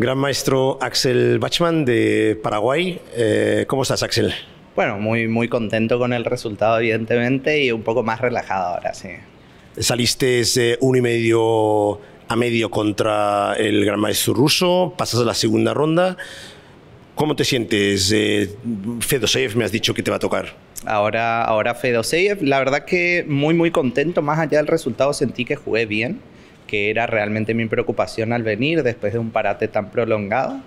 Gran maestro Axel Bachmann de Paraguay. Eh, ¿Cómo estás, Axel? Bueno, muy, muy contento con el resultado, evidentemente, y un poco más relajado ahora, sí. Saliste ese uno y medio a medio contra el gran maestro ruso, pasas a la segunda ronda. ¿Cómo te sientes? Eh, Fedoseev me has dicho que te va a tocar. Ahora, ahora Fedoseev, la verdad que muy muy contento, más allá del resultado sentí que jugué bien que era realmente mi preocupación al venir después de un parate tan prolongado.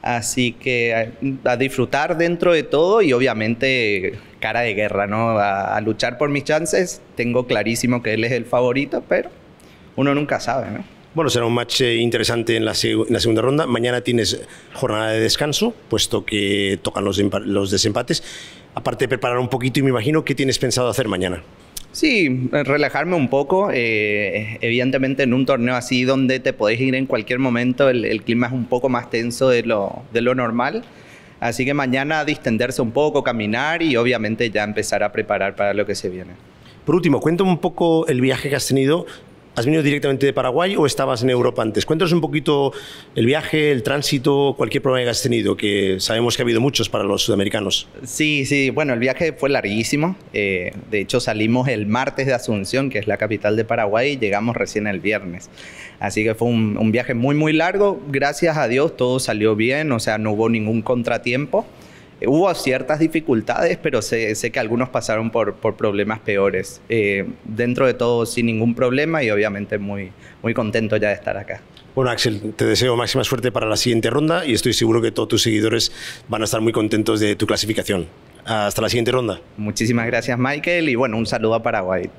Así que eh, a, disfrutar dentro de todo y obviamente cara de guerra, ¿no? A, luchar por mis chances. Tengo clarísimo que él es el favorito, pero uno nunca sabe, Bueno, será un match eh, interesante en la, segunda ronda. Mañana tienes jornada de descanso, puesto que tocan los, los desempates. Aparte de preparar un poquito, y me imagino, ¿qué tienes pensado hacer mañana? Sí, eh, relajarme un poco. Eh, evidentemente en un torneo así donde te podés ir en cualquier momento, el, el clima es un poco más tenso de lo, de lo normal. Así que mañana distenderse un poco, caminar y obviamente ya empezar a preparar para lo que se viene. Por último, cuéntame un poco el viaje que has tenido ¿Has venido directamente de Paraguay o estabas en Europa antes? Cuéntanos un poquito el viaje, el tránsito, cualquier problema que has tenido, que sabemos que ha habido muchos para los sudamericanos. Sí, sí, bueno, el viaje fue larguísimo. Eh, de hecho, salimos el martes de Asunción, que es la capital de Paraguay, y llegamos recién el viernes. Así que fue un, un viaje muy, muy largo. Gracias a Dios todo salió bien, o sea, no hubo ningún contratiempo. Eh, hubo ciertas dificultades, pero sé, sé que algunos pasaron por, problemas peores. Eh, dentro de todo, sin ningún problema y obviamente muy, muy contento ya de estar acá. Bueno, Axel, te deseo máxima suerte para la siguiente ronda y estoy seguro que todos tus seguidores van a estar muy contentos de tu clasificación. Hasta la siguiente ronda. Muchísimas gracias, Michael, y bueno, un saludo a Paraguay.